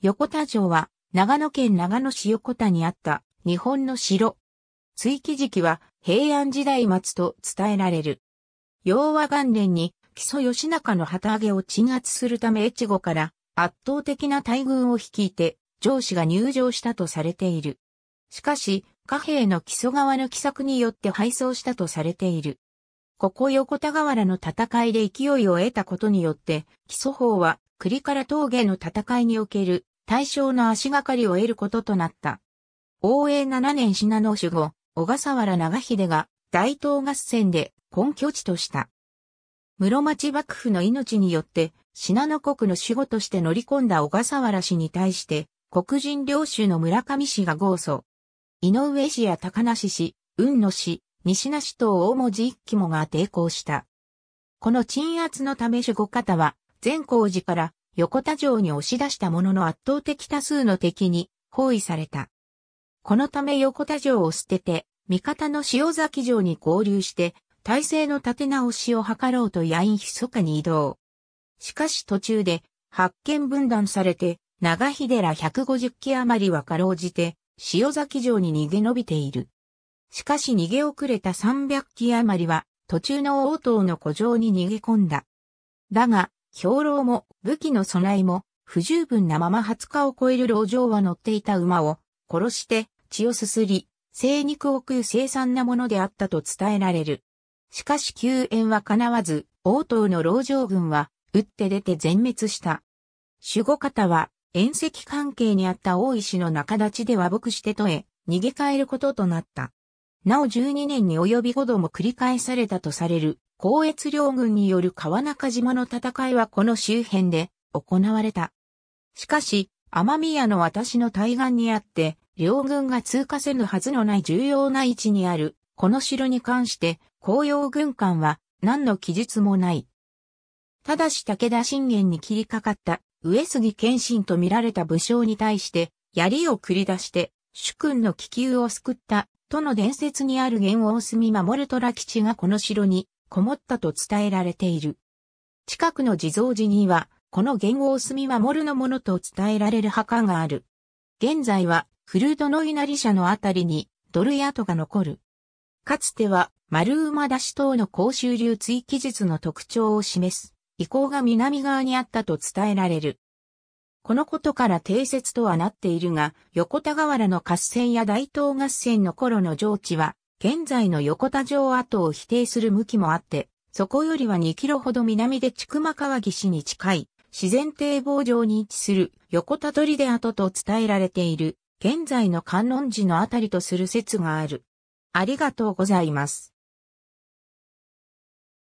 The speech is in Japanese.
横田城は、長野県長野市横田にあった日本の城。追記時期は平安時代末と伝えられる。洋和元年に木曽義仲の旗揚げを鎮圧するため越後から圧倒的な大軍を率いて上司が入城したとされている。しかし、貨幣の木曽川の奇策によって敗走したとされている。ここ横田河原の戦いで勢いを得たことによって、木曽法は栗から峠の戦いにおける対象の足がかりを得ることとなった。応永7年信濃守護、小笠原長秀が大東合戦で根拠地とした。室町幕府の命によって信濃国の守護として乗り込んだ小笠原氏に対して、黒人領主の村上氏が豪祖。井上氏や高梨氏、雲野氏、西名氏等大文字一騎もが抵抗した。この鎮圧のため守護方は、善光寺から横田城に押し出したものの圧倒的多数の敵に包囲された。このため横田城を捨てて、味方の塩崎城に合流して、体制の立て直しを図ろうと野因密かに移動。しかし途中で、発見分断されて、長秀ら150機余りはかろうじて、塩崎城に逃げ延びている。しかし逃げ遅れた300機余りは、途中の応答の古城に逃げ込んだ。だが、兵糧も武器の備えも不十分なまま20日を超える老城は乗っていた馬を殺して血をすすり、生肉を食う生産なものであったと伝えられる。しかし救援は叶わず、王党の老城軍は打って出て全滅した。守護方は、縁石関係にあった大石の仲立ちで和睦してとえ、逃げ帰ることとなった。なお12年に及び5度も繰り返されたとされる、高越両軍による川中島の戦いはこの周辺で行われた。しかし、天宮の私の対岸にあって、両軍が通過せぬはずのない重要な位置にある、この城に関して、紅葉軍艦は何の記述もない。ただし武田信玄に切りかかった上杉謙信と見られた武将に対して、槍を繰り出して、主君の気球を救った、との伝説にある元を住み守る虎吉がこの城にこもったと伝えられている。近くの地蔵寺には、この元号住守のものと伝えられる墓がある。現在は、古ドの稲荷社のあたりに、ドル跡が残る。かつては、丸馬出し等の公衆流追記述の特徴を示す、遺構が南側にあったと伝えられる。このことから定説とはなっているが、横田河原の合戦や大東合戦の頃の上地は、現在の横田城跡を否定する向きもあって、そこよりは2キロほど南で千曲川岸に近い自然堤防上に位置する横田で跡と伝えられている現在の観音寺のあたりとする説がある。ありがとうございます。